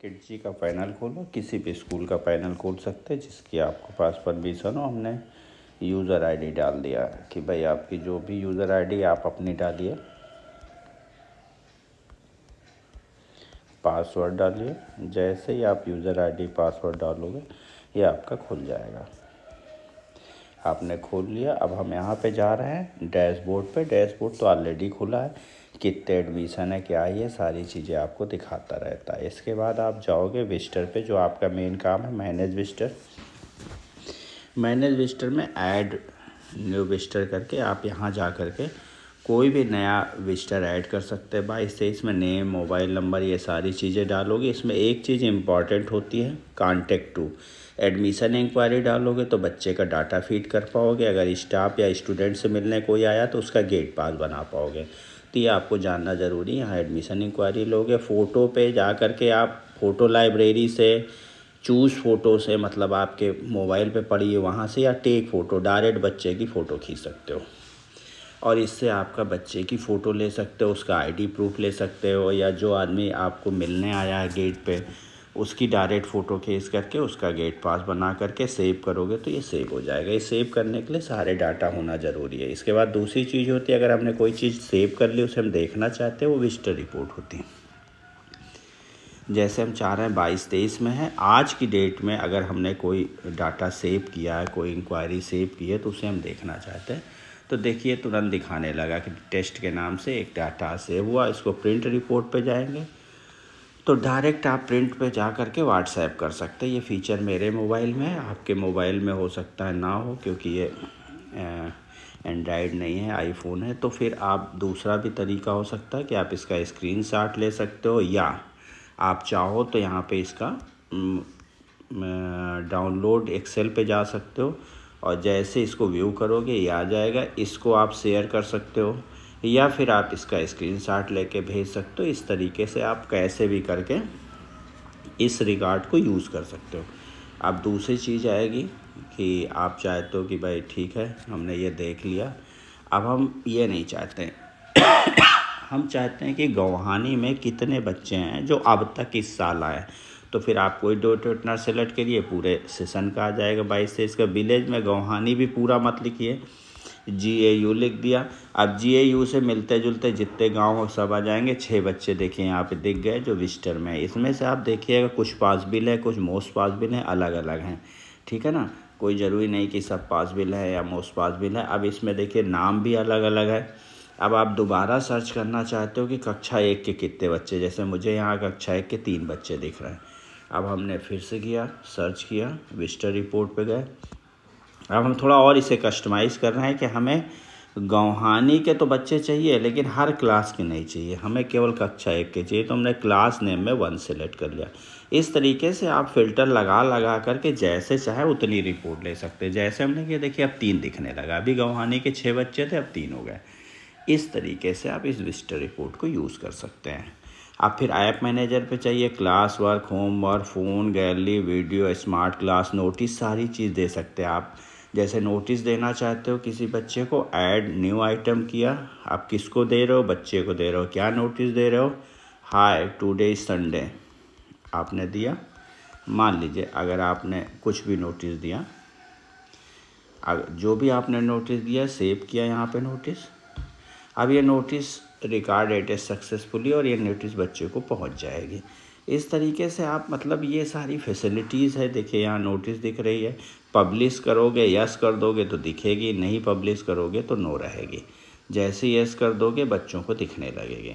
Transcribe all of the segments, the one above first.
Kit जी का panel खोलो किसी भी स्कूल का पैनल खोल सकते हैं जिसकी आपको पास परमिशन हो हमने यूज़र आईडी डाल दिया कि भाई आपकी जो भी यूज़र आईडी आप अपनी डालिए पासवर्ड डालिए जैसे ही आप यूज़र आईडी पासवर्ड डालोगे ये आपका खुल जाएगा आपने खोल लिया अब हम यहाँ पे जा रहे हैं डैशबोर्ड पे डैशबोर्ड तो ऑलरेडी खुला है कितने एडमिशन है क्या है ये सारी चीज़ें आपको दिखाता रहता है इसके बाद आप जाओगे विस्टर पे जो आपका मेन काम है मैनेज विस्टर मैनेज विस्टर में ऐड न्यू विस्टर करके आप यहाँ जा कर के कोई भी नया विस्टर ऐड कर सकते हैं बाई से इसमें नेम मोबाइल नंबर ये सारी चीज़ें डालोगे इसमें एक चीज़ इम्पॉर्टेंट होती है कॉन्टेक्ट टू एडमिशन इंक्वायरी डालोगे तो बच्चे का डाटा फीड कर पाओगे अगर स्टाफ या स्टूडेंट से मिलने कोई आया तो उसका गेट पास बना पाओगे सकती है आपको जानना ज़रूरी है यहाँ एडमिशन इंक्वायरी लोगे फ़ोटो पे जा कर के आप फ़ोटो लाइब्रेरी से चूज़ फ़ोटो से मतलब आपके मोबाइल पे पड़ी है वहाँ से या टेक फ़ोटो डायरेक्ट बच्चे की फ़ोटो खींच सकते हो और इससे आपका बच्चे की फ़ोटो ले सकते हो उसका आईडी प्रूफ ले सकते हो या जो आदमी आपको मिलने आया है गेट पर उसकी डायरेक्ट फ़ोटो खेस करके उसका गेट पास बना करके सेव करोगे तो ये सेव हो जाएगा ये सेव करने के लिए सारे डाटा होना ज़रूरी है इसके बाद दूसरी चीज़ होती है अगर हमने कोई चीज़ सेव कर ली उसे हम देखना चाहते हैं वो विजिटर रिपोर्ट होती है जैसे हम चाह रहे हैं बाईस तेईस में है आज की डेट में अगर हमने कोई डाटा सेव किया है कोई इंक्वायरी सेव की है तो उसे हम देखना चाहते हैं तो देखिए तुरंत दिखाने लगा कि टेस्ट के नाम से एक डाटा सेव हुआ इसको प्रिंट रिपोर्ट पे जाएंगे तो डायरेक्ट आप प्रिंट पे जा कर के व्हाट्सएप कर सकते हैं ये फ़ीचर मेरे मोबाइल में है आपके मोबाइल में हो सकता है ना हो क्योंकि ये एंड्राइड नहीं है आईफोन है तो फिर आप दूसरा भी तरीका हो सकता है कि आप इसका स्क्रीन शाट ले सकते हो या आप चाहो तो यहाँ पे इसका डाउनलोड एक्सेल पे जा सकते हो और जैसे इसको व्यू करोगे ये आ जाएगा इसको आप शेयर कर सकते हो या फिर आप इसका स्क्रीनशॉट लेके भेज सकते हो इस तरीके से आप कैसे भी करके इस रिकॉर्ड को यूज़ कर सकते हो अब दूसरी चीज़ आएगी कि आप चाहते हो कि भाई ठीक है हमने ये देख लिया अब हम ये नहीं चाहते हम चाहते हैं कि गौहानी में कितने बच्चे हैं जो अब तक इस साल आए तो फिर आप कोई डोर ट्विटनर सेलेक्ट करिए पूरे सेशन का आ जाएगा बाईस से इसका विलेज में गौहानी भी पूरा मत लिखिए जी ए यू लिख दिया अब जी ए यू से मिलते जुलते जितने गांव सब आ जाएंगे छः बच्चे देखिए यहाँ पे दिख गए जो विस्टर में इसमें से आप देखिएगा कुछ पास बिल है कुछ मोस्ट पास बिल है अलग अलग हैं ठीक है ना कोई ज़रूरी नहीं कि सब पास बिल है या मोस्ट पास बिल है अब इसमें देखिए नाम भी अलग अलग है अब आप दोबारा सर्च करना चाहते हो कि कक्षा एक के कितने बच्चे जैसे मुझे यहाँ कक्षा एक के तीन बच्चे दिख रहे हैं अब हमने फिर से किया सर्च किया विस्टर रिपोर्ट पे गए अब हम थोड़ा और इसे कस्टमाइज़ कर रहे हैं कि हमें गौहानी के तो बच्चे चाहिए लेकिन हर क्लास के नहीं चाहिए हमें केवल कक्षा एक के चाहिए तो हमने क्लास नेम में वन सेलेक्ट कर लिया इस तरीके से आप फिल्टर लगा लगा करके जैसे चाहे उतनी रिपोर्ट ले सकते हैं जैसे हमने किया देखिए अब तीन दिखने लगा अभी गौहानी के छः बच्चे थे अब तीन हो गए इस तरीके से आप इस विस्टर रिपोर्ट को यूज़ कर सकते हैं आप फिर ऐप मैनेजर पे चाहिए class work homework phone gallery video smart class notice सारी चीज़ दे सकते हैं आप जैसे नोटिस देना चाहते हो किसी बच्चे को ऐड न्यू आइटम किया आप किसको दे रहे हो बच्चे को दे रहे हो क्या नोटिस दे रहे हो हाय टुडे संडे आपने दिया मान लीजिए अगर आपने कुछ भी नोटिस दिया अगर जो भी आपने नोटिस दिया सेव किया यहाँ पे नोटिस अब ये नोटिस रिकॉर्ड एट सक्सेसफुली और ये नोटिस बच्चे को पहुँच जाएगी इस तरीके से आप मतलब ये सारी फैसिलिटीज़ है देखिए यहाँ नोटिस दिख रही है पब्लिश करोगे यस कर दोगे तो दिखेगी नहीं पब्लिश करोगे तो नो रहेगी जैसे यस कर दोगे बच्चों को दिखने लगेगी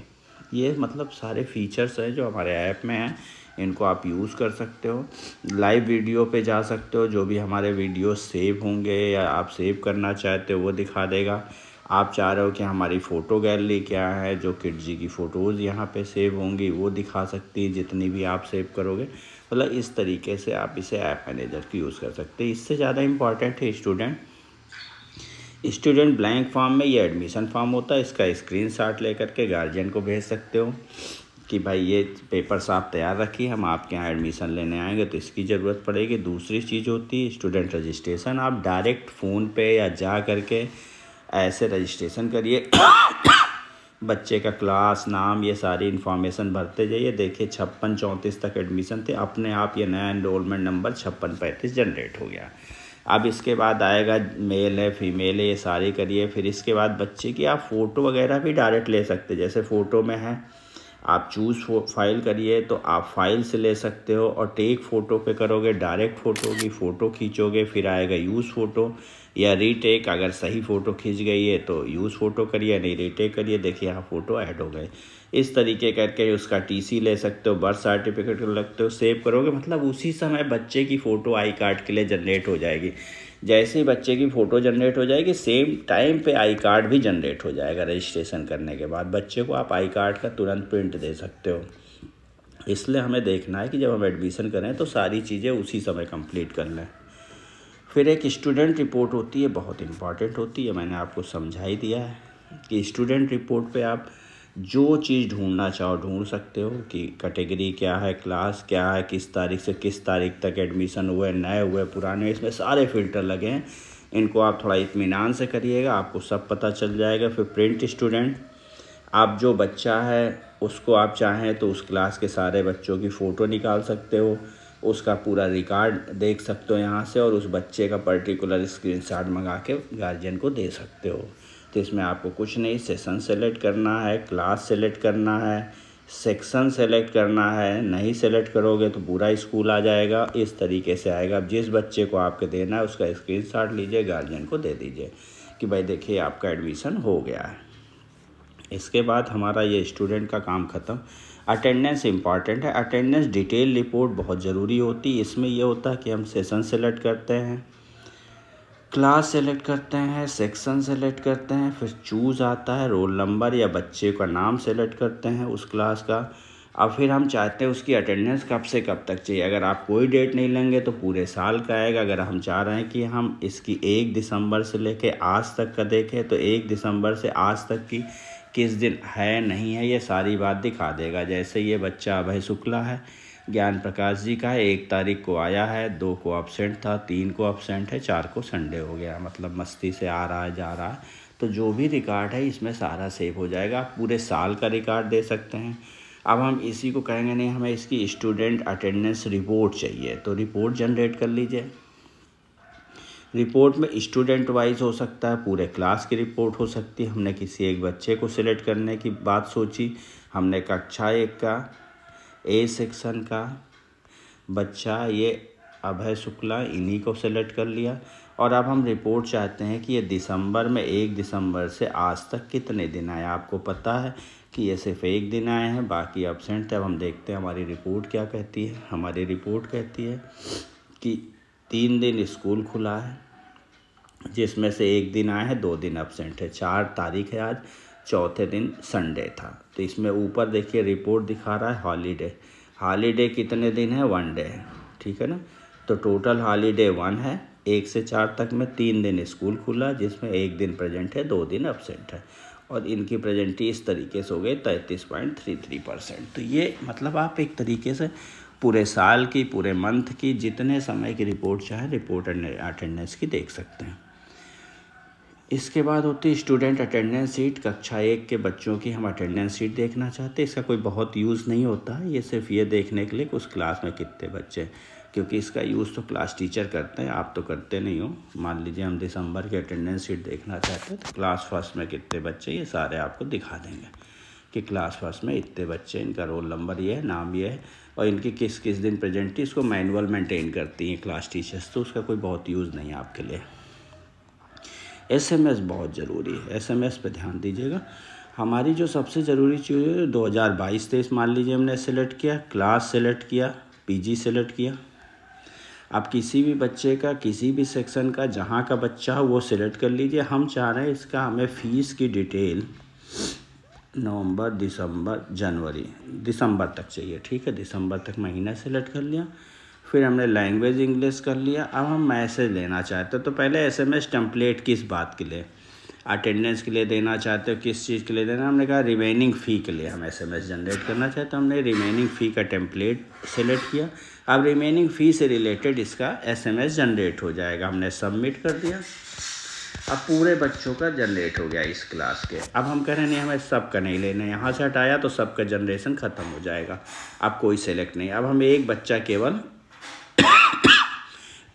ये मतलब सारे फीचर्स हैं जो हमारे ऐप में हैं इनको आप यूज़ कर सकते हो लाइव वीडियो पे जा सकते हो जो भी हमारे वीडियो सेव होंगे या आप सेव करना चाहते हो वो दिखा देगा आप चाह रहे हो कि हमारी फ़ोटो गैलरी क्या है जो किड जी की फ़ोटोज़ यहाँ पे सेव होंगी वो दिखा सकती है जितनी भी आप सेव करोगे मतलब इस तरीके से आप इसे ऐप मैनेजर की यूज़ कर सकते हैं इससे ज़्यादा इम्पॉर्टेंट है स्टूडेंट स्टूडेंट ब्लैंक फॉर्म में ये एडमिशन फॉर्म होता है इसका स्क्रीन शॉट लेकर के गार्जियन को भेज सकते हो कि भाई ये पेपर्स आप तैयार रखिए हम आपके यहाँ एडमिशन लेने आएंगे तो इसकी ज़रूरत पड़ेगी दूसरी चीज़ होती है स्टूडेंट रजिस्ट्रेशन आप डायरेक्ट फ़ोन पे या जा करके के ऐसे रजिस्ट्रेशन करिए बच्चे का क्लास नाम ये सारी इन्फॉर्मेशन भरते जाइए देखिए छप्पन चौंतीस तक एडमिशन थे अपने आप ये नया इनरोलमेंट नंबर छप्पन पैंतीस जनरेट हो गया अब इसके बाद आएगा मेल है फीमेल है ये सारी करिए फिर इसके बाद बच्चे की आप फ़ोटो वगैरह भी डायरेक्ट ले सकते हैं जैसे फ़ोटो में है आप चूज़ फाइल करिए तो आप फाइल से ले सकते हो और टेक फ़ोटो पे करोगे डायरेक्ट फ़ोटो की फ़ोटो खींचोगे फिर आएगा यूज़ फ़ोटो या रीटेक अगर सही फ़ोटो खींच गई है तो यूज़ फ़ोटो करिए नहीं रीटेक करिए देखिए यहाँ फ़ोटो ऐड हो गए इस तरीके करके उसका टीसी ले सकते हो बर्थ सर्टिफिकेट लगते हो सेव करोगे मतलब उसी समय बच्चे की फ़ोटो आई कार्ड के लिए जनरेट हो जाएगी जैसे ही बच्चे की फ़ोटो जनरेट हो जाएगी सेम टाइम पे आई कार्ड भी जनरेट हो जाएगा रजिस्ट्रेशन करने के बाद बच्चे को आप आई कार्ड का तुरंत प्रिंट दे सकते हो इसलिए हमें देखना है कि जब हम एडमिशन करें तो सारी चीज़ें उसी समय कंप्लीट कर लें फिर एक स्टूडेंट रिपोर्ट होती है बहुत इम्पॉर्टेंट होती है मैंने आपको समझा ही दिया है कि स्टूडेंट रिपोर्ट पे आप जो चीज़ ढूंढना चाहो ढूंढ सकते हो कि कैटेगरी क्या है क्लास क्या है किस तारीख से किस तारीख तक एडमिशन हुए नए हुए पुराने इसमें सारे फिल्टर लगे हैं इनको आप थोड़ा इतमान से करिएगा आपको सब पता चल जाएगा फिर प्रिंट स्टूडेंट आप जो बच्चा है उसको आप चाहें तो उस क्लास के सारे बच्चों की फ़ोटो निकाल सकते हो उसका पूरा रिकॉर्ड देख सकते हो यहाँ से और उस बच्चे का पर्टिकुलर स्क्रीन शॉट मंगा के गार्जियन को दे सकते हो तो इसमें आपको कुछ नहीं सेशन सेलेक्ट करना है क्लास सेलेक्ट करना है सेक्शन सेलेक्ट करना है नहीं सेलेक्ट करोगे तो पूरा स्कूल आ जाएगा इस तरीके से आएगा अब जिस बच्चे को आपके देना है उसका स्क्रीन शॉट लीजिए गार्जियन को दे दीजिए कि भाई देखिए आपका एडमिशन हो गया है इसके बाद हमारा ये स्टूडेंट का काम ख़त्म अटेंडेंस इम्पॉर्टेंट है अटेंडेंस डिटेल रिपोर्ट बहुत ज़रूरी होती है इसमें यह होता है कि हम सेशन सेलेक्ट करते हैं क्लास सेलेक्ट करते हैं सेक्शन सेलेक्ट करते हैं फिर चूज़ आता है रोल नंबर या बच्चे का नाम सेलेक्ट करते हैं उस क्लास का अब फिर हम चाहते हैं उसकी अटेंडेंस कब से कब तक चाहिए अगर आप कोई डेट नहीं लेंगे तो पूरे साल का आएगा अगर हम चाह रहे हैं कि हम इसकी एक दिसंबर से लेके आज तक का देखें तो एक दिसंबर से आज तक की किस दिन है नहीं है ये सारी बात दिखा देगा जैसे ये बच्चा अभय शुक्ला है ज्ञान प्रकाश जी का है एक तारीख को आया है दो को अपसेंट था तीन को अपसेंट है चार को संडे हो गया मतलब मस्ती से आ रहा है जा रहा है तो जो भी रिकॉर्ड है इसमें सारा सेव हो जाएगा आप पूरे साल का रिकॉर्ड दे सकते हैं अब हम इसी को कहेंगे नहीं हमें इसकी स्टूडेंट अटेंडेंस रिपोर्ट चाहिए तो रिपोर्ट जनरेट कर लीजिए रिपोर्ट में स्टूडेंट वाइज हो सकता है पूरे क्लास की रिपोर्ट हो सकती है हमने किसी एक बच्चे को सिलेक्ट करने की बात सोची हमने कक्षा एक का ए सेक्शन का बच्चा ये अभय शुक्ला इन्हीं को सिलेक्ट कर लिया और अब हम रिपोर्ट चाहते हैं कि ये दिसंबर में एक दिसंबर से आज तक कितने दिन आए आपको पता है कि ये सिर्फ एक दिन आए हैं बाकी एबसेंट थे अब हम देखते हैं हमारी रिपोर्ट क्या कहती है हमारी रिपोर्ट कहती है कि तीन दिन स्कूल खुला है जिसमें से एक दिन आए हैं दो दिन एबसेंट है चार तारीख है आज चौथे दिन संडे था तो इसमें ऊपर देखिए रिपोर्ट दिखा रहा है हॉलीडे हॉलीडे कितने दिन है वन डे है ठीक है ना तो टोटल हॉलीडे वन है एक से चार तक में तीन दिन स्कूल खुला जिसमें एक दिन प्रेजेंट है दो दिन एबसेंट है और इनकी प्रेजेंटी इस तरीके से हो गई तैंतीस पॉइंट थ्री थ्री परसेंट तो ये मतलब आप एक तरीके से पूरे साल की पूरे मंथ की जितने समय की रिपोर्ट चाहे रिपोर्ट अटेंडेंस की देख सकते हैं इसके बाद होती है स्टूडेंट अटेंडेंस सीट कक्षा एक के बच्चों की हम अटेंडेंस सीट देखना चाहते हैं इसका कोई बहुत यूज़ नहीं होता है ये सिर्फ ये देखने के लिए कि उस क्लास में कितने बच्चे क्योंकि इसका यूज़ तो क्लास टीचर करते हैं आप तो करते नहीं हो मान लीजिए हम दिसंबर की अटेंडेंस सीट देखना चाहते हैं तो क्लास फर्स्ट में कितने बच्चे ये सारे आपको दिखा देंगे कि क्लास फर्स्ट में इतने बच्चे इनका रोल नंबर ये है नाम ये है और इनकी किस किस दिन प्रेजेंट थी इसको मैनुअल मेंटेन करती हैं क्लास टीचर्स तो उसका कोई बहुत यूज़ नहीं है आपके लिए एसएमएस बहुत ज़रूरी है एसएमएस पे ध्यान दीजिएगा हमारी जो सबसे ज़रूरी चीज़ है दो हज़ार बाईस तेईस मान लीजिए हमने सेलेक्ट किया क्लास सेलेक्ट किया पीजी सेलेक्ट किया आप किसी भी बच्चे का किसी भी सेक्शन का जहाँ का बच्चा हो वो सिलेक्ट कर लीजिए हम चाह रहे हैं इसका हमें फ़ीस की डिटेल नवंबर दिसंबर जनवरी दिसंबर तक चाहिए ठीक है दिसंबर तक महीना सेलेक्ट कर लिया फिर हमने लैंग्वेज इंग्लिश कर लिया अब हम मैसेज लेना चाहते हो तो पहले एस एम एस टम्पलेट किस बात के लिए अटेंडेंस के लिए देना चाहते हो किस चीज़ के लिए देना हमने कहा रिमेनिंग फ़ी के लिए हम एस एम एस जनरेट करना चाहते तो हमने रिमेनिंग फ़ी का टेम्पलेट सेलेक्ट किया अब रिमेनिंग फ़ी से रिलेटेड इसका एस एम एस जनरेट हो जाएगा हमने सबमिट कर दिया अब पूरे बच्चों का जनरेट हो गया इस क्लास के अब हम कह रहे नहीं हमें सब का नहीं लेना यहाँ से हटाया तो सब का जनरेशन ख़त्म हो जाएगा अब कोई सेलेक्ट नहीं अब हम एक बच्चा केवल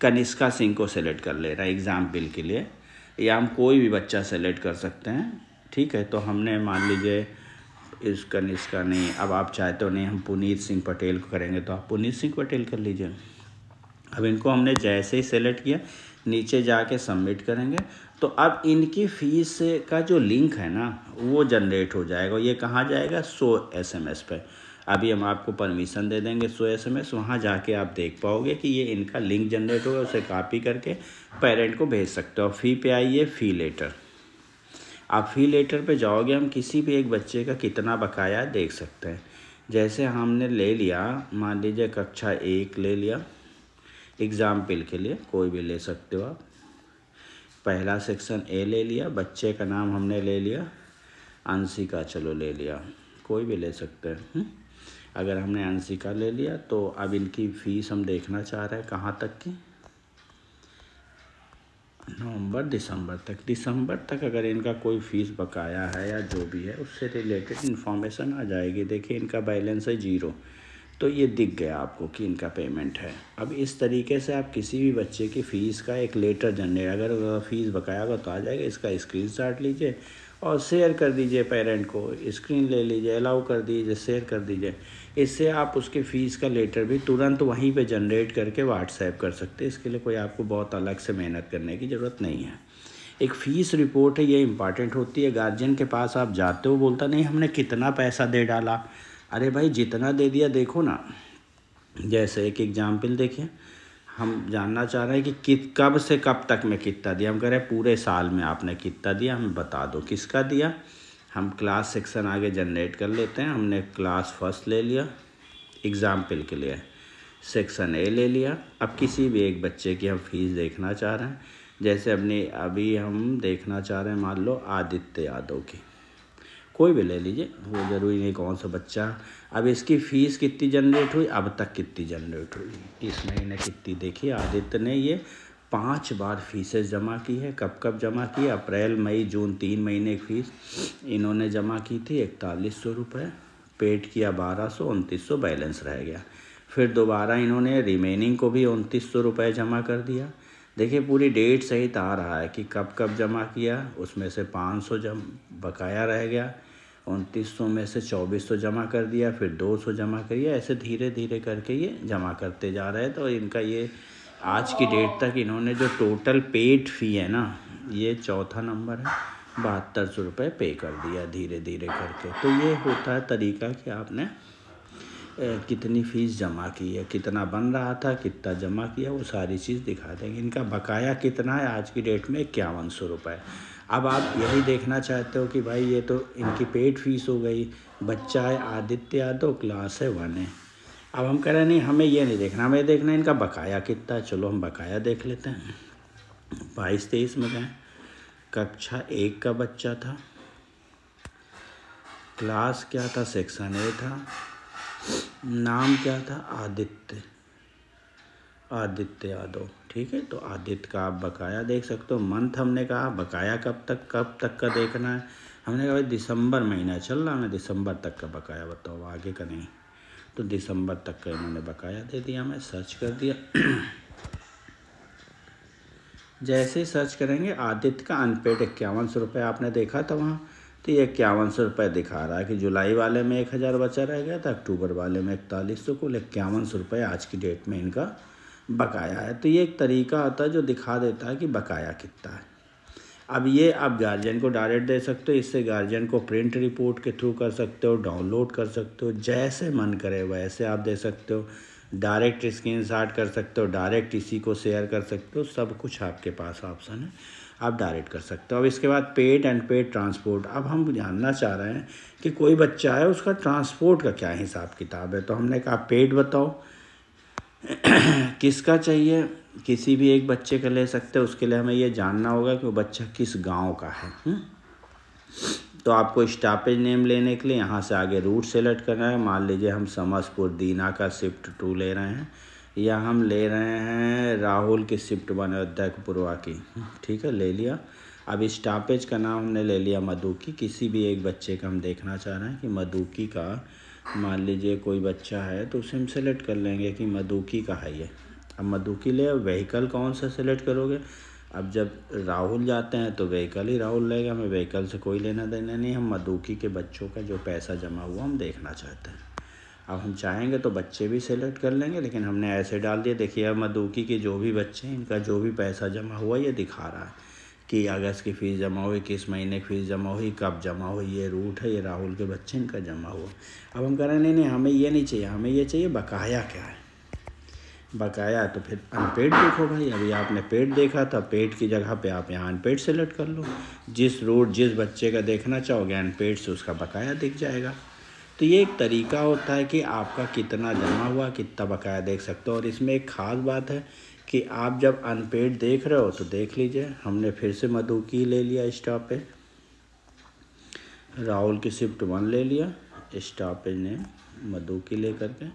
कनिष्का सिंह को सेलेक्ट कर ले रहा है एग्ज़ाम्पल के लिए या हम कोई भी बच्चा सेलेक्ट कर सकते हैं ठीक है तो हमने मान लीजिए इस कनिष्का नहीं अब आप चाहे तो नहीं हम पुनीत सिंह पटेल को करेंगे तो आप पुनीत सिंह पटेल कर लीजिए अब इनको हमने जैसे ही सेलेक्ट किया नीचे जाके सबमिट करेंगे तो अब इनकी फ़ीस का जो लिंक है ना वो जनरेट हो जाएगा ये कहाँ जाएगा सो एस एम एस पर अभी हम आपको परमिशन दे देंगे सो एस एम एस वहाँ जाके आप देख पाओगे कि ये इनका लिंक जनरेट होगा उसे कॉपी करके पेरेंट को भेज सकते हो फ़ी पे आइए फ़ी लेटर आप फ़ी लेटर पे जाओगे हम किसी भी एक बच्चे का कितना बकाया देख सकते हैं जैसे हमने ले लिया मान लीजिए कक्षा एक ले लिया एग्ज़ाम्पल के लिए कोई भी ले सकते हो आप पहला सेक्शन ए ले लिया बच्चे का नाम हमने ले लिया अंशिका चलो ले लिया कोई भी ले सकते हैं हम्म। अगर हमने एन का ले लिया तो अब इनकी फ़ीस हम देखना चाह रहे हैं कहाँ तक की नवंबर दिसंबर तक दिसंबर तक अगर इनका कोई फ़ीस बकाया है या जो भी है उससे रिलेटेड इन्फॉर्मेशन आ जाएगी देखिए इनका बैलेंस है जीरो तो ये दिख गया आपको कि इनका पेमेंट है अब इस तरीके से आप किसी भी बच्चे की फ़ीस का एक लेटर जनरेट अगर फीस बकाया होगा तो आ जाएगा इसका स्क्रीन लीजिए और शेयर कर दीजिए पेरेंट को स्क्रीन ले लीजिए अलाउ कर दीजिए शेयर कर दीजिए इससे आप उसके फ़ीस का लेटर भी तुरंत वहीं पे जनरेट करके व्हाट्सएप कर सकते हैं इसके लिए कोई आपको बहुत अलग से मेहनत करने की ज़रूरत नहीं है एक फ़ीस रिपोर्ट है ये इंपॉर्टेंट होती है गार्जियन के पास आप जाते हो बोलता नहीं हमने कितना पैसा दे डाला अरे भाई जितना दे दिया देखो ना जैसे एक एग्जाम्पल देखें हम जानना चाह रहे हैं कि कित कब से कब तक मैं कितना दिया हम कह रहे हैं पूरे साल में आपने कितना दिया हमें बता दो किसका दिया हम क्लास सेक्शन आगे जनरेट कर लेते हैं हमने क्लास फर्स्ट ले लिया एग्ज़ाम्पल के लिए सेक्शन ए ले लिया अब किसी भी एक बच्चे की हम फीस देखना चाह रहे हैं जैसे अपनी अभी हम देखना चाह रहे हैं मान लो आदित्य यादव की कोई भी ले लीजिए वो ज़रूरी नहीं कौन सा बच्चा अब इसकी फ़ीस कितनी जनरेट हुई अब तक कितनी जनरेट हुई इस महीने कितनी देखिए आदित्य ने ये पाँच बार फीसें जमा की है कब कब जमा की अप्रैल मई जून तीन महीने की फ़ीस इन्होंने जमा की थी इकतालीस सौ रुपये पेड किया बारह सौ उनतीस सौ बैलेंस रह गया फिर दोबारा इन्होंने रिमेनिंग को भी उनतीस सौ रुपये जमा कर दिया देखिए पूरी डेट सहित आ रहा है कि कब कब जमा किया उसमें से 500 जम बकाया रह गया उनतीस सौ में से चौबीस सौ जमा कर दिया फिर दो सौ जमा करिए ऐसे धीरे धीरे करके ये जमा करते जा रहे हैं तो इनका ये आज की डेट तक इन्होंने जो टोटल पेड फी है ना ये चौथा नंबर है बहत्तर सौ रुपये पे कर दिया धीरे धीरे करके तो ये होता है तरीका कि आपने कितनी फ़ीस जमा की है कितना बन रहा था कितना जमा किया वो सारी चीज़ दिखा देंगे इनका बकाया कितना है आज की डेट में इक्यावन सौ रुपये अब आप यही देखना चाहते हो कि भाई ये तो इनकी पेड फीस हो गई बच्चा है आदित्य यादव क्लास है वन है अब हम कह रहे नहीं हमें ये नहीं देखना हमें देखना इनका बकाया कितना है चलो हम बकाया देख लेते हैं बाईस तेईस में गए कक्षा एक का बच्चा था क्लास क्या था सेक्शन ए था नाम क्या था आदित्य आदित्य यादव ठीक है तो आदित्य का आप बकाया देख सकते हो मंथ हमने कहा बकाया कब तक कब तक का देखना है हमने कहा भाई दिसंबर महीना चल रहा है दिसंबर तक का बकाया बताओ आगे का नहीं तो दिसंबर तक का इन्होंने बकाया दे दिया हमें सर्च कर दिया जैसे सर्च करेंगे आदित्य का अनपेड इक्यावन सौ रुपये आपने देखा था वहाँ तो ये इक्यावन सौ रुपये दिखा रहा है कि जुलाई वाले में एक हज़ार बचा रह गया था अक्टूबर वाले में इकतालीस सौ कुल इक्यावन सौ रुपये आज की डेट में इनका बकाया है तो ये एक तरीका आता है जो दिखा देता है कि बकाया कितना है अब ये आप गार्जियन को डायरेक्ट दे सकते हो इससे गार्जियन को प्रिंट रिपोर्ट के थ्रू कर सकते हो डाउनलोड कर सकते हो जैसे मन करे वैसे आप दे सकते हो डायरेक्ट स्क्रीन कर सकते हो डायरेक्ट इसी को शेयर कर सकते हो सब कुछ आपके पास ऑप्शन है आप डायरेक्ट कर सकते हो अब इसके बाद पेड एंड पेड ट्रांसपोर्ट अब हम जानना चाह रहे हैं कि कोई बच्चा है उसका ट्रांसपोर्ट का क्या हिसाब किताब है तो हमने कहा पेड बताओ किसका चाहिए किसी भी एक बच्चे का ले सकते हैं उसके लिए हमें ये जानना होगा कि वो बच्चा किस गांव का है हम्म? तो आपको स्टापेज नेम लेने के लिए यहाँ से आगे रूट सेलेक्ट करना है मान लीजिए हम समसपुर दीना का शिफ्ट टू ले रहे हैं या हम ले रहे हैं राहुल की शिफ्ट वन अध्यक्षपुरवा की ठीक है ले लिया अब स्टापेज का नाम हमने ले लिया मधुकी किसी भी एक बच्चे का हम देखना चाह रहे हैं कि मधुकी का मान लीजिए कोई बच्चा है तो उसे हम सेलेक्ट कर लेंगे कि मधुकी का है ये अब मधुकी ले व्हीकल कौन सा सेलेक्ट करोगे अब जब राहुल जाते हैं तो व्हीकल ही राहुल लेगा हमें व्हीकल से कोई लेना देना नहीं हम मधुकी के बच्चों का जो पैसा जमा हुआ हम देखना चाहते हैं अब हम चाहेंगे तो बच्चे भी सेलेक्ट कर लेंगे लेकिन हमने ऐसे डाल दिया देखिए अब मधुकी के जो भी बच्चे हैं इनका जो भी पैसा जमा हुआ ये दिखा रहा है कि अगस्त की फ़ीस जमा हुई किस महीने की फ़ीस जमा हुई कब जमा हुई ये रूट है ये राहुल के बच्चे इनका जमा हुआ अब हम कह रहे हैं नहीं नहीं हमें ये नहीं चाहिए हमें ये चाहिए बकाया क्या है बकाया तो फिर अनपेड देखो भाई अभी आपने पेड देखा था पेड की जगह पे आप यहाँ अनपेड सेलेक्ट कर लो जिस रूट जिस बच्चे का देखना चाहोगे अनपेड से उसका बकाया दिख जाएगा तो ये एक तरीका होता है कि आपका कितना जमा हुआ कितना बकाया देख सकते हो और इसमें एक ख़ास बात है कि आप जब अनपेड देख रहे हो तो देख लीजिए हमने फिर से मधु की ले लिया इस्टॉपेज राहुल की शिफ्ट वन ले लिया इस्टॉपेज ने मधु की ले करके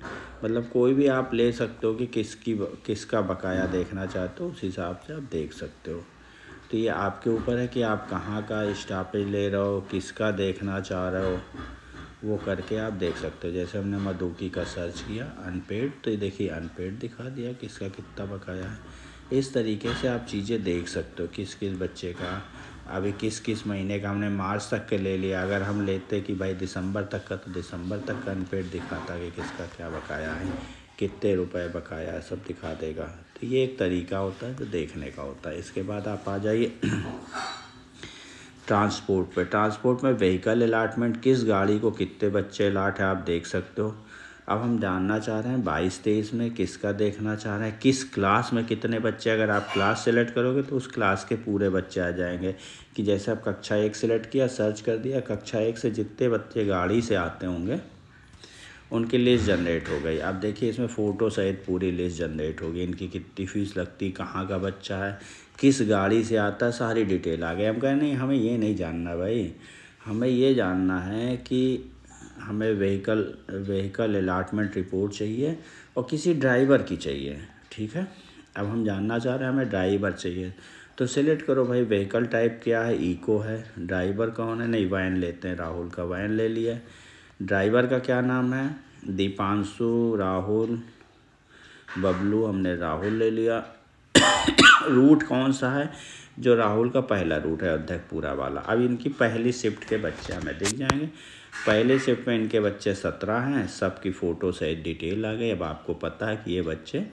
मतलब कोई भी आप ले सकते हो कि किसकी किसका बकाया देखना चाहते हो उस हिसाब से आप देख सकते हो तो ये आपके ऊपर है कि आप कहाँ का स्टॉपेज ले रहे हो किसका देखना चाह रहे हो वो करके आप देख सकते हो जैसे हमने मधुकी का सर्च किया अनपेड तो ये देखिए अनपेड दिखा दिया किसका कितना बकाया है इस तरीके से आप चीज़ें देख सकते हो किस किस बच्चे का अभी किस किस महीने का हमने मार्च तक के ले लिया अगर हम लेते कि भाई दिसंबर तक का तो दिसंबर तक का अनपेड दिखाता कि किसका क्या बकाया है कितने रुपए बकाया है सब दिखा देगा तो ये एक तरीका होता है जो देखने का होता है इसके बाद आप आ जाइए ट्रांसपोर्ट पे ट्रांसपोर्ट में व्हीकल अलाटमेंट किस गाड़ी को कितने बच्चे अलाट है आप देख सकते हो अब हम जानना चाह रहे हैं बाईस तेईस में किसका देखना चाह रहे हैं किस क्लास में कितने बच्चे अगर आप क्लास सेलेक्ट करोगे तो उस क्लास के पूरे बच्चे आ जाएंगे कि जैसे आप कक्षा एक सेलेक्ट किया सर्च कर दिया कक्षा एक से जितने बच्चे गाड़ी से आते होंगे उनकी लिस्ट जनरेट हो गई आप देखिए इसमें फ़ोटो सहित पूरी लिस्ट जनरेट होगी इनकी कितनी फ़ीस लगती कहाँ का बच्चा है किस गाड़ी से आता है सारी डिटेल आ गई हम कह नहीं हमें ये नहीं जानना भाई हमें ये जानना है कि हमें व्हीकल व्हीकल अलाटमेंट रिपोर्ट चाहिए और किसी ड्राइवर की चाहिए ठीक है अब हम जानना चाह रहे हैं हमें ड्राइवर चाहिए तो सिलेक्ट करो भाई व्हीकल टाइप क्या है इको है ड्राइवर कौन है नहीं वैन लेते हैं राहुल का वैन ले लिया ड्राइवर का क्या नाम है दीपांशु राहुल बबलू हमने राहुल ले लिया रूट कौन सा है जो राहुल का पहला रूट है अध्यक्षपुरा वाला अब इनकी पहली शिफ्ट के बच्चे हमें दिख जाएंगे पहले शिफ्ट में इनके बच्चे सत्रह हैं सबकी फ़ोटो सहित डिटेल आ गई अब आपको पता है कि ये बच्चे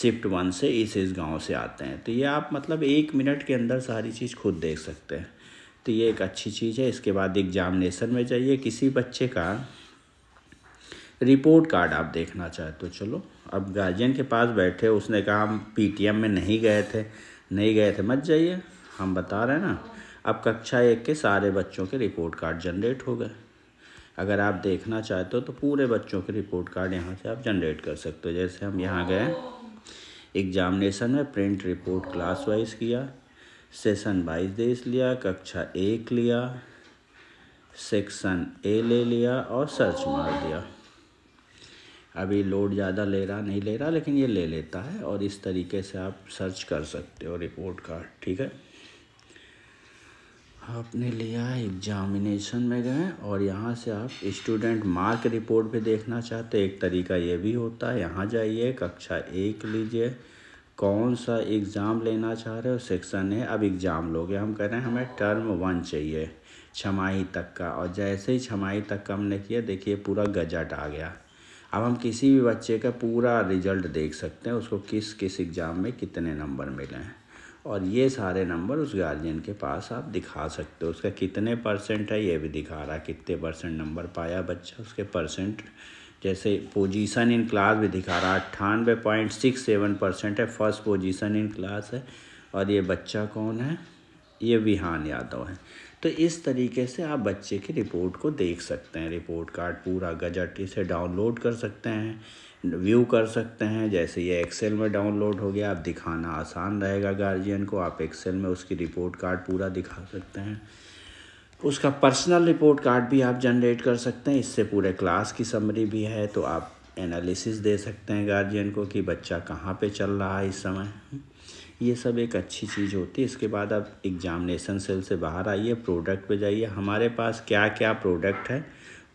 शिफ्ट वन से इस इस गांव से आते हैं तो ये आप मतलब एक मिनट के अंदर सारी चीज़ खुद देख सकते हैं तो ये एक अच्छी चीज़ है इसके बाद एग्जामिनेशन में जाइए किसी बच्चे का रिपोर्ट कार्ड आप देखना चाहें तो चलो अब गार्जियन के पास बैठे उसने कहा हम पी में नहीं गए थे नहीं गए थे मत जाइए हम बता रहे हैं ना अब कक्षा एक के सारे बच्चों के रिपोर्ट कार्ड जनरेट हो गए अगर आप देखना चाहते हो तो पूरे बच्चों के रिपोर्ट कार्ड यहाँ से आप जनरेट कर सकते हो जैसे हम यहाँ गए एग्जामिनेशन में प्रिंट रिपोर्ट क्लास वाइज किया सेशन वाइज देश लिया कक्षा एक लिया सेक्शन ए ले लिया और सर्च मार दिया अभी लोड ज़्यादा ले रहा नहीं ले रहा लेकिन ये ले लेता है और इस तरीके से आप सर्च कर सकते हो रिपोर्ट कार्ड ठीक है आपने लिया एग्जामिनेशन में गए और यहाँ से आप स्टूडेंट मार्क रिपोर्ट भी देखना चाहते एक तरीका ये भी होता है यहाँ जाइए कक्षा एक लीजिए कौन सा एग्ज़ाम लेना चाह रहे हो सेक्शन है अब एग्ज़ाम लोगे हम कह रहे हैं हमें टर्म वन चाहिए छमाही तक का और जैसे ही छमाही तक का हमने किया देखिए पूरा गजट आ गया अब हम किसी भी बच्चे का पूरा रिजल्ट देख सकते हैं उसको किस किस एग्ज़ाम में कितने नंबर मिले हैं और ये सारे नंबर उस गार्जियन के पास आप दिखा सकते हो उसका कितने परसेंट है ये भी दिखा रहा है कितने परसेंट नंबर पाया बच्चा उसके परसेंट जैसे पोजीशन इन क्लास भी दिखा रहा है अट्ठानवे पॉइंट सिक्स सेवन परसेंट है फर्स्ट पोजीशन इन क्लास है और ये बच्चा कौन है ये विहान यादव है तो इस तरीके से आप बच्चे की रिपोर्ट को देख सकते हैं रिपोर्ट कार्ड पूरा गजट इसे डाउनलोड कर सकते हैं व्यू कर सकते हैं जैसे ये एक्सेल में डाउनलोड हो गया आप दिखाना आसान रहेगा गार्जियन को आप एक्सेल में उसकी रिपोर्ट कार्ड पूरा दिखा सकते हैं उसका पर्सनल रिपोर्ट कार्ड भी आप जनरेट कर सकते हैं इससे पूरे क्लास की समरी भी है तो आप एनालिसिस दे सकते हैं गार्जियन को कि बच्चा कहाँ पे चल रहा है इस समय ये सब एक अच्छी चीज़ होती है इसके बाद आप एग्जामिनेशन सेल से बाहर आइए प्रोडक्ट पे जाइए हमारे पास क्या क्या प्रोडक्ट है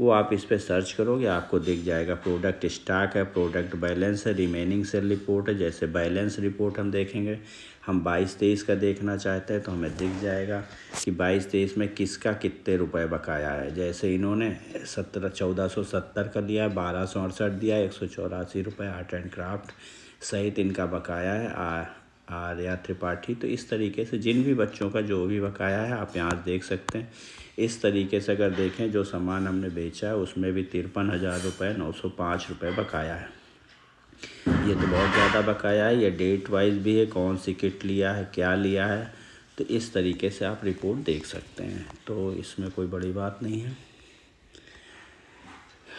वो आप इस पर सर्च करोगे आपको दिख जाएगा प्रोडक्ट स्टॉक है प्रोडक्ट बैलेंस है रिमेनिंग सेल रिपोर्ट है जैसे बैलेंस रिपोर्ट हम देखेंगे हम बाईस तेईस का देखना चाहते हैं तो हमें दिख जाएगा कि बाईस तेईस में किसका कितने रुपए बकाया है जैसे इन्होंने सत्रह चौदह सौ सत्तर का लिया है बारह सौ अड़सठ दिया है एक सौ चौरासी रुपये आर्ट एंड क्राफ्ट सहित इनका बकाया है आर्या त्रिपाठी तो इस तरीके से जिन भी बच्चों का जो भी बकाया है आप यहाँ देख सकते हैं इस तरीके से अगर देखें जो सामान हमने बेचा है उसमें भी तिरपन हज़ार रुपये नौ सौ पाँच रुपये बकाया है ये तो बहुत ज़्यादा बकाया है ये डेट वाइज भी है कौन सी किट लिया है क्या लिया है तो इस तरीके से आप रिपोर्ट देख सकते हैं तो इसमें कोई बड़ी बात नहीं है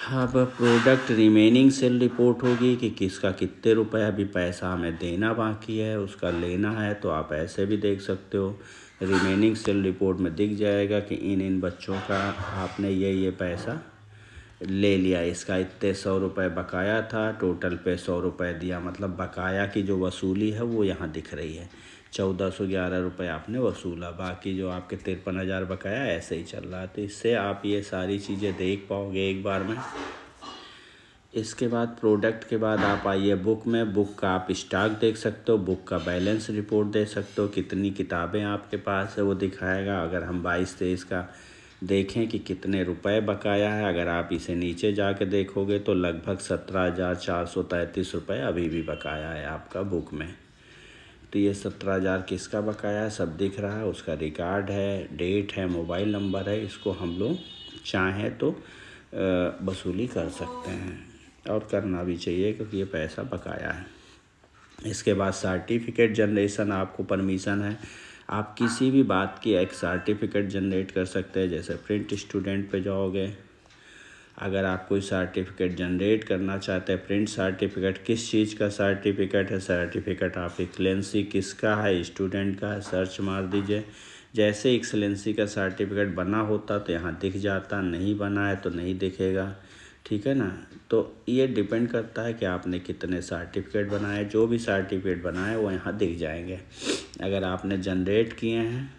हाँ, अब प्रोडक्ट रिमेनिंग सेल रिपोर्ट होगी कि किसका कितने रुपए अभी पैसा हमें देना बाकी है उसका लेना है तो आप ऐसे भी देख सकते हो रिमेनिंग सेल रिपोर्ट में दिख जाएगा कि इन इन बच्चों का आपने ये ये पैसा ले लिया इसका इतने सौ रुपये बकाया था टोटल पे सौ रुपये दिया मतलब बकाया की जो वसूली है वो यहाँ दिख रही है चौदह सौ ग्यारह रुपये आपने वसूला बाकी जो आपके तिरपन हज़ार बकाया ऐसे ही चल रहा है तो इससे आप ये सारी चीज़ें देख पाओगे एक बार में इसके बाद प्रोडक्ट के बाद आप आइए बुक में बुक का आप स्टॉक देख सकते हो बुक का बैलेंस रिपोर्ट देख सकते हो कितनी किताबें आपके पास है वो दिखाएगा अगर हम बाईस तेईस का देखें कि कितने रुपए बकाया है अगर आप इसे नीचे जा देखोगे तो लगभग सत्रह हज़ार चार सौ तैंतीस रुपये अभी भी बकाया है आपका बुक में तो ये सत्रह हज़ार किसका बकाया है सब दिख रहा है उसका रिकार्ड है डेट है मोबाइल नंबर है इसको हम लोग चाहें तो वसूली कर सकते हैं और करना भी चाहिए क्योंकि ये पैसा बकाया है इसके बाद सर्टिफिकेट जनरेशन आपको परमिशन है आप किसी भी बात की एक सर्टिफिकेट जनरेट कर सकते हैं जैसे प्रिंट स्टूडेंट पे जाओगे अगर आप कोई सर्टिफिकेट जनरेट करना चाहते हैं प्रिंट सर्टिफिकेट किस चीज़ का सर्टिफिकेट है सर्टिफिकेट आप एक्सलेंसी किसका है स्टूडेंट का है सर्च मार दीजिए जैसे एक्सलेंसी का सर्टिफिकेट बना होता तो यहाँ दिख जाता नहीं बना है तो नहीं दिखेगा ठीक है ना तो ये डिपेंड करता है कि आपने कितने सर्टिफिकेट बनाए जो भी सर्टिफिकेट बनाए वो यहाँ दिख जाएंगे अगर आपने जनरेट किए हैं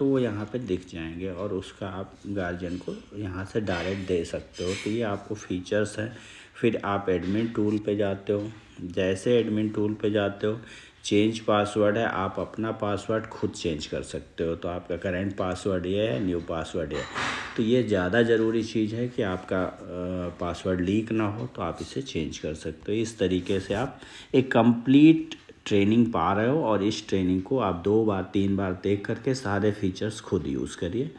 तो वो यहाँ पे दिख जाएंगे और उसका आप गार्जियन को यहाँ से डायरेक्ट दे सकते हो तो ये आपको फीचर्स हैं फिर आप एडमिन टूल पे जाते हो जैसे एडमिन टूल पे जाते हो चेंज पासवर्ड है आप अपना पासवर्ड खुद चेंज कर सकते हो तो आपका करेंट पासवर्ड ये है न्यू पासवर्ड ये तो ये ज़्यादा ज़रूरी चीज़ है कि आपका पासवर्ड लीक ना हो तो आप इसे चेंज कर सकते हो इस तरीके से आप एक कंप्लीट ट्रेनिंग पा रहे हो और इस ट्रेनिंग को आप दो बार तीन बार देख करके सारे फीचर्स खुद यूज़ करिए